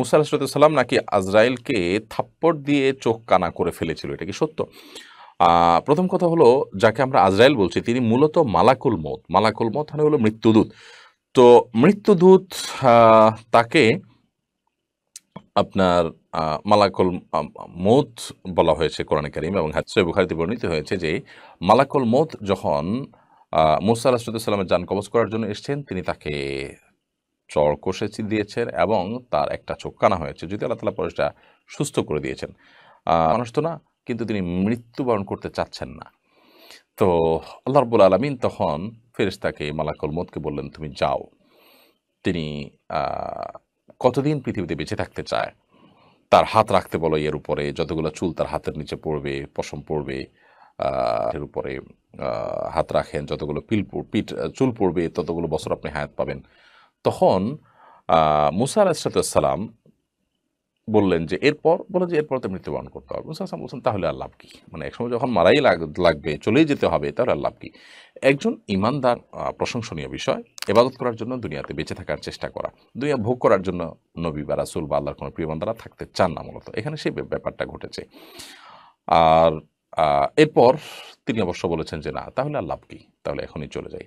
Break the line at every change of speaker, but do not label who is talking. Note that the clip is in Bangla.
মুসা আলাহিসাল্লাম নাকি আজরাইলকে থাপ্পড় দিয়ে চোখ কানা করে ফেলেছিল এটা কি সত্য প্রথম কথা হলো যাকে আমরা আজরাইল বলছি তিনি মূলত মালাকুল মত মালাকুল মত মানে হলো মৃত্যুদূত তো মৃত্যুদূত তাকে আপনার মালাকল মত বলা হয়েছে কোরআন করিম এবং হাদসে বুখারিতে বর্ণিত হয়েছে যে মালাকল মত যখন মুসা আলাহিসাল্লামের যান কবচ করার জন্য এসছেন তিনি তাকে চর কষে দিয়েছেন এবং তার একটা চোখ কানা হয়েছে যদি আল্লাহ তালা পরেশটা সুস্থ করে দিয়েছেন মানুষ তো না কিন্তু তিনি মৃত্যুবরণ করতে চাচ্ছেন না তো আল্লাহ রবুল আলমিন তখন ফেরিস্তাকে মালাকুল মদকে বললেন তুমি যাও তিনি কতদিন পৃথিবীতে বেঁচে থাকতে চায় তার হাত রাখতে বলো এর উপরে যতগুলো চুল তার হাতের নিচে পড়বে পশম পড়বে এর উপরে হাত রাখেন যতগুলো পিল পিঠ চুল পড়বে ততগুলো বছর আপনি হায়াত পাবেন তখন মুসা আলাহিসাল্লাম বললেন যে এরপর বলে যে এরপর তো মৃত্যুবরণ করতে হবে মুসা আসলাম বলছেন তাহলে আর লাভ কি মানে একসময় যখন মারাই লাগবে চলেই যেতে হবে তাহলে আর লাভ কি একজন ইমানদার প্রশংসনীয় বিষয় এবাদত করার জন্য দুনিয়াতে বেঁচে থাকার চেষ্টা করা দুনিয়া ভোগ করার জন্য নবী বা রাসুল বা আল্লাহর কোনো প্রিয়মান্দারা থাকতে চান না মূলত এখানে সেই ব্যাপারটা ঘটেছে আর এরপর তিনি অবশ্য বলেছেন যে না তাহলে আর লাভ কি তাহলে এখনই চলে যাই